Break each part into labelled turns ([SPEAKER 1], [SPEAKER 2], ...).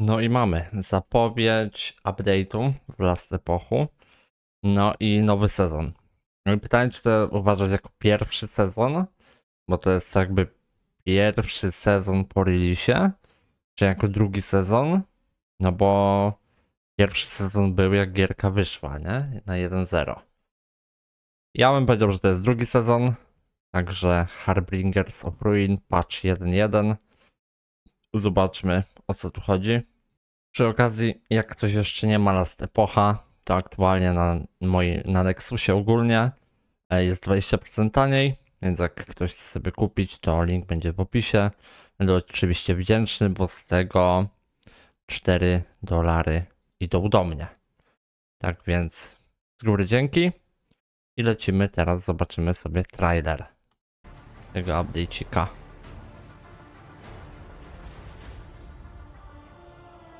[SPEAKER 1] No i mamy zapowiedź update'u w Last Epochu. No i nowy sezon. No i pytanie, czy to uważać jako pierwszy sezon? Bo to jest jakby pierwszy sezon po release, czy jako drugi sezon? No bo pierwszy sezon był jak gierka wyszła, nie? Na 1-0. Ja bym powiedział, że to jest drugi sezon. Także Harbingers of Ruin, patch 1.1. Zobaczmy, o co tu chodzi. Przy okazji, jak ktoś jeszcze nie ma Last Epocha, to aktualnie na, moi, na Nexusie ogólnie e, jest 20% taniej, więc jak ktoś chce sobie kupić, to link będzie w opisie. Będę oczywiście wdzięczny, bo z tego 4 dolary idą do mnie. Tak więc z góry dzięki i lecimy teraz, zobaczymy sobie trailer tego update'ika.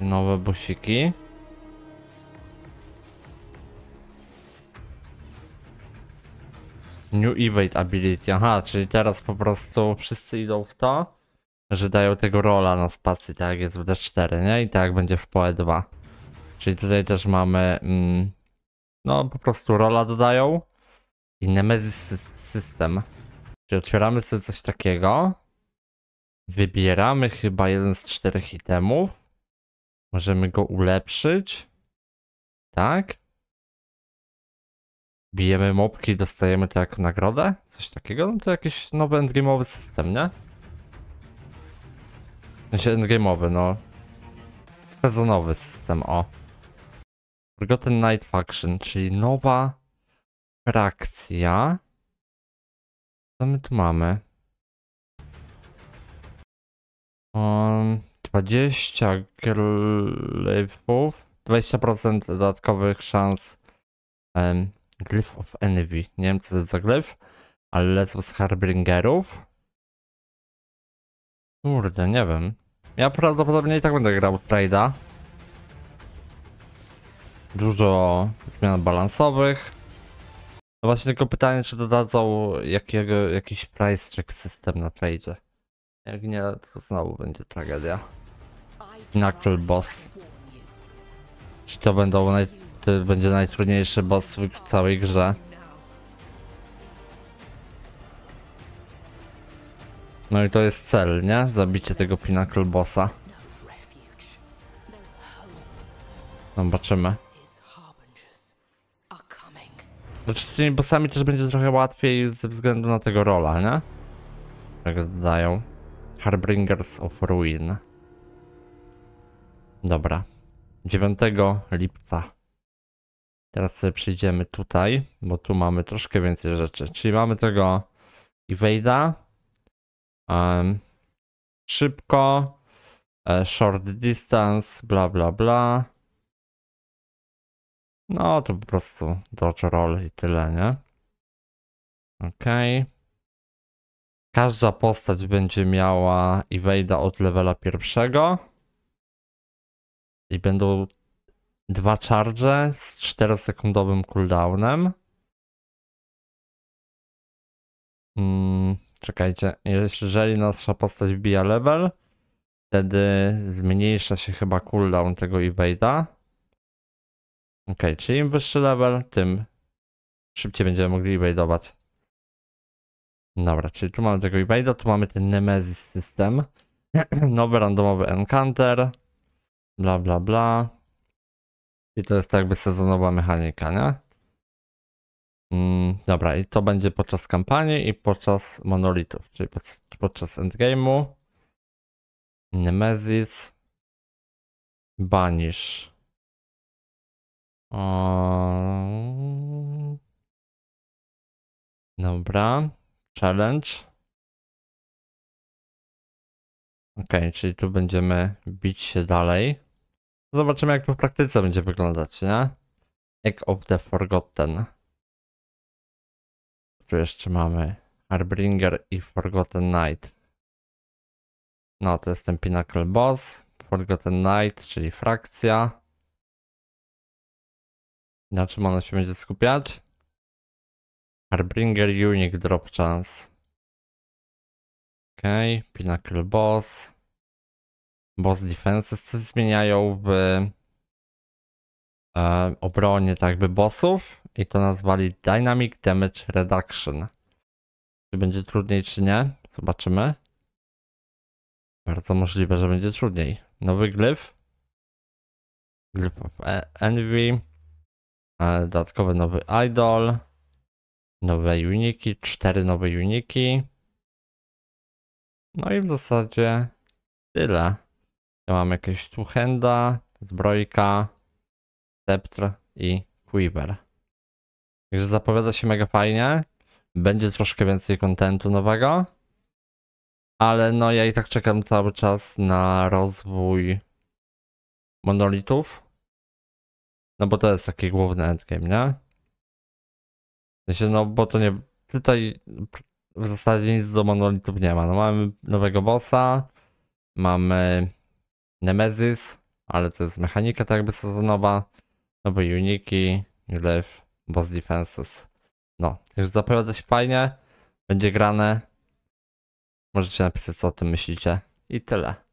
[SPEAKER 1] Nowe bosiki. New Evade Ability. Aha, czyli teraz po prostu wszyscy idą w to, że dają tego rola na spacji, tak jak jest w D4, nie? I tak będzie w PoE 2. Czyli tutaj też mamy, mm, no po prostu rola dodają i Nemesis System. Czyli otwieramy sobie coś takiego.
[SPEAKER 2] Wybieramy chyba jeden z czterech itemów. Możemy go ulepszyć. Tak?
[SPEAKER 1] Bijemy mopki i dostajemy to jako nagrodę? Coś takiego? No to jakiś nowy endgame'owy system, nie? Znaczy endgame'owy, no. Sezonowy system, o. Forgotten Night Faction, czyli nowa
[SPEAKER 2] frakcja. Co my tu mamy? Um, 20
[SPEAKER 1] gryfów, 20% dodatkowych szans um, Glyph of Envy. Nie wiem co to jest za glyf, ale lecą z Harbringerów. Kurde, nie wiem. Ja prawdopodobnie i tak będę grał Trade'a. Dużo zmian balansowych. No właśnie tylko pytanie, czy dodadzą jakiego, jakiś price check system na trade'zie. Jak nie, to znowu będzie tragedia. Knuckle Boss. Czy to, będą naj... to będzie najtrudniejszy boss w całej grze. No i to jest cel, nie? Zabicie tego Pinnacle Bossa. Zobaczymy. Znaczy z tymi bossami też będzie trochę łatwiej ze względu na tego rola, nie? Tak dodają. Harbingers of Ruin. Dobra. 9 lipca. Teraz sobie przyjdziemy tutaj, bo tu mamy troszkę więcej rzeczy. Czyli mamy tego Evade'a. Um, szybko. E, short distance, bla
[SPEAKER 2] bla bla. No to po prostu dodge roll i tyle, nie? Okej. Okay. Każda postać
[SPEAKER 1] będzie miała Evade'a od levela pierwszego czyli będą dwa charge z 4-sekundowym cooldownem. Hmm, czekajcie, jeżeli nasza postać wbija level, wtedy zmniejsza się chyba cooldown tego evade'a. Ok, czyli im wyższy level, tym szybciej będziemy mogli evade'ować. Dobra, czyli tu mamy tego evade'a, tu mamy ten Nemesis system. Nowy randomowy encounter. Bla, bla, bla. I to jest jakby sezonowa mechanika, nie? Mm, dobra, i to będzie podczas kampanii i podczas monolitów, czyli pod,
[SPEAKER 2] podczas endgame'u. Nemesis. Banish. O... Dobra. Challenge. Ok, czyli tu będziemy bić się dalej.
[SPEAKER 1] Zobaczymy jak to w praktyce będzie wyglądać, nie? Egg of the Forgotten. Tu jeszcze mamy Harbinger i Forgotten Knight.
[SPEAKER 2] No, to jest ten Pinnacle Boss, Forgotten Knight, czyli frakcja. Na czym ona się będzie skupiać? Harbinger Unique Drop Chance. Okej, okay, Pinnacle Boss boss defenses coś zmieniają
[SPEAKER 1] w e, obronie tak by bossów i to nazwali Dynamic Damage Reduction. Czy będzie trudniej czy nie? Zobaczymy. Bardzo możliwe, że będzie trudniej. Nowy glyf. Glyf of e- Envy. E, dodatkowy nowy idol. Nowe uniki. Cztery nowe uniki. No i w zasadzie tyle. Ja mam jakieś Tuchenda, Zbrojka, Sceptr i Quiver. Także zapowiada się mega fajnie. Będzie troszkę więcej kontentu nowego. Ale no ja i tak czekam cały czas na rozwój monolitów. No bo to jest taki główny endgame, nie? Znaczy, no bo to nie... Tutaj w zasadzie nic do monolitów nie ma. No mamy nowego bossa, mamy Nemesis, ale to jest mechanika tak jakby sezonowa, no bo Uniki, Glyph, Boss Defenses.
[SPEAKER 2] No, już zapowiada się fajnie, będzie grane. Możecie napisać co o tym myślicie i tyle.